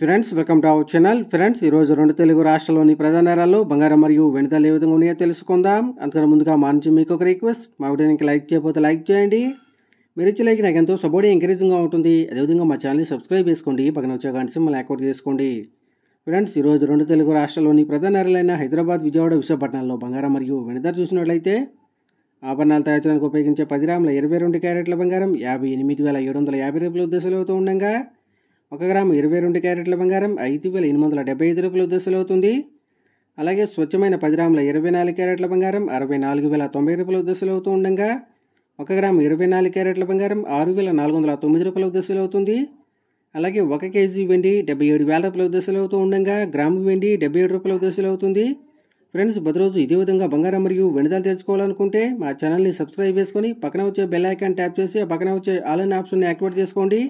friends welcome to our channel friends ఈరోజు రెండు తెలుగు రాష్ట్రాల్లోని ప్రధాన నేరాలు బంగారం మరియు వెనుదలు ఏ విధంగా ఉన్నాయో తెలుసుకుందాం అంతకన్నా ముందుగా మా నుంచి మీకు ఒక రిక్వెస్ట్ మా వీడియోకి లైక్ చేయబోతే లైక్ చేయండి మీరు ఇచ్చే లైక్ నాకు ఎంతో సపోర్ట్ ఎంకరేజింగ్గా ఉంటుంది అదేవిధంగా మా ఛానల్ని సబ్స్క్రైబ్ చేసుకోండి పక్కన వచ్చే గంట మళ్ళీ అకౌంట్ చేసుకోండి ఫ్రెండ్స్ ఈరోజు రెండు తెలుగు రాష్ట్రాల్లోని ప్రధాన నేరాలైన హైదరాబాద్ విజయవాడ విశాఖపట్నంలో బంగారం మరియు వెనుదల చూసినట్లయితే ఆభరణాలు తయారు చేయడానికి ఉపయోగించే పది గ్రాముల ఇరవై రెండు క్యారెట్ల బంగారం యాభై ఎనిమిది వేల ఏడు వందల యాభై రూపాయలు ఉద్దేశాలు అవుతూ ఉండగా ఒక గ్రాము ఇరవై రెండు క్యారెట్ల బంగారం ఐదు వేల ఎనిమిది వందల డెబ్బై ఐదు రూపాయల దశలు అవుతుంది అలాగే స్వచ్ఛమైన పది గ్రాముల ఇరవై నాలుగు క్యారెట్ల బంగారం అరవై నాలుగు వేల తొంభై రూపాయల దశలు అవుతూ ఉండగా ఒక గ్రాము ఇరవై నాలుగు క్యారెట్ల బంగారం ఆరు వేల నాలుగు వందల తొమ్మిది రూపాయల దశలు అవుతుంది అలాగే ఒక కేజీ వెండి డెబ్బై ఏడు వేల రూపాయల దశలు అవుతూ ఉండగా గ్రాము వెండి డెబ్బై ఏడు రూపాయల దశలు అవుతుంది ఫ్రెండ్స్ ప్రతిరోజు ఇదే విధంగా బంగారం మరియు వెనుదాలు తెచ్చుకోవాలనుకుంటే మా ఛానల్ని సబ్స్క్రైబ్ చేసుకొని పక్కన వచ్చే బెల్ ఐకాన్ ట్యాప్ చేసి పక్కన వచ్చే ఆల్ అనే ఆప్షన్ని యాక్టివేట్ చేసుకోండి